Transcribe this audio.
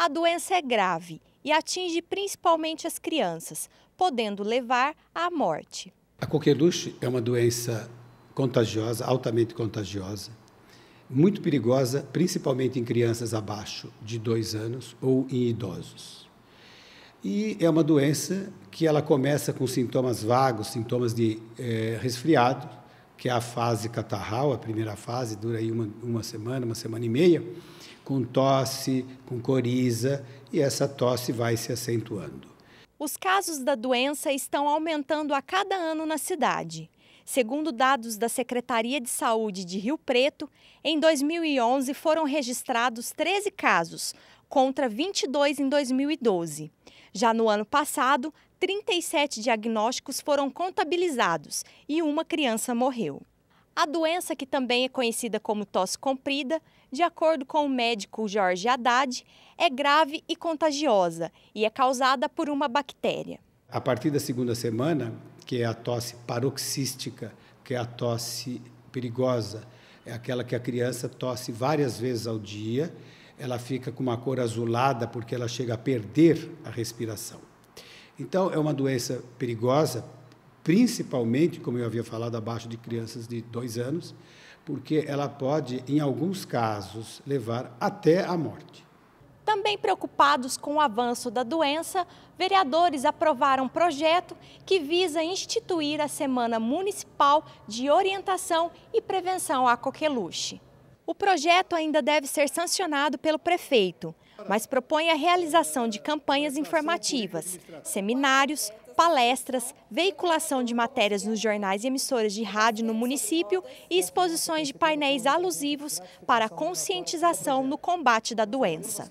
A doença é grave e atinge principalmente as crianças, podendo levar à morte. A coqueluche é uma doença contagiosa, altamente contagiosa, muito perigosa, principalmente em crianças abaixo de dois anos ou em idosos. E é uma doença que ela começa com sintomas vagos, sintomas de eh, resfriado, que é a fase catarral, a primeira fase, dura aí uma, uma semana, uma semana e meia, com tosse, com coriza, e essa tosse vai se acentuando. Os casos da doença estão aumentando a cada ano na cidade. Segundo dados da Secretaria de Saúde de Rio Preto, em 2011 foram registrados 13 casos, contra 22 em 2012. Já no ano passado, 37 diagnósticos foram contabilizados e uma criança morreu. A doença, que também é conhecida como tosse comprida, de acordo com o médico Jorge Haddad, é grave e contagiosa e é causada por uma bactéria. A partir da segunda semana, que é a tosse paroxística, que é a tosse perigosa, é aquela que a criança tosse várias vezes ao dia ela fica com uma cor azulada porque ela chega a perder a respiração. Então, é uma doença perigosa, principalmente, como eu havia falado, abaixo de crianças de dois anos, porque ela pode, em alguns casos, levar até à morte. Também preocupados com o avanço da doença, vereadores aprovaram um projeto que visa instituir a Semana Municipal de Orientação e Prevenção à Coqueluche. O projeto ainda deve ser sancionado pelo prefeito, mas propõe a realização de campanhas informativas, seminários, palestras, veiculação de matérias nos jornais e emissoras de rádio no município e exposições de painéis alusivos para conscientização no combate da doença.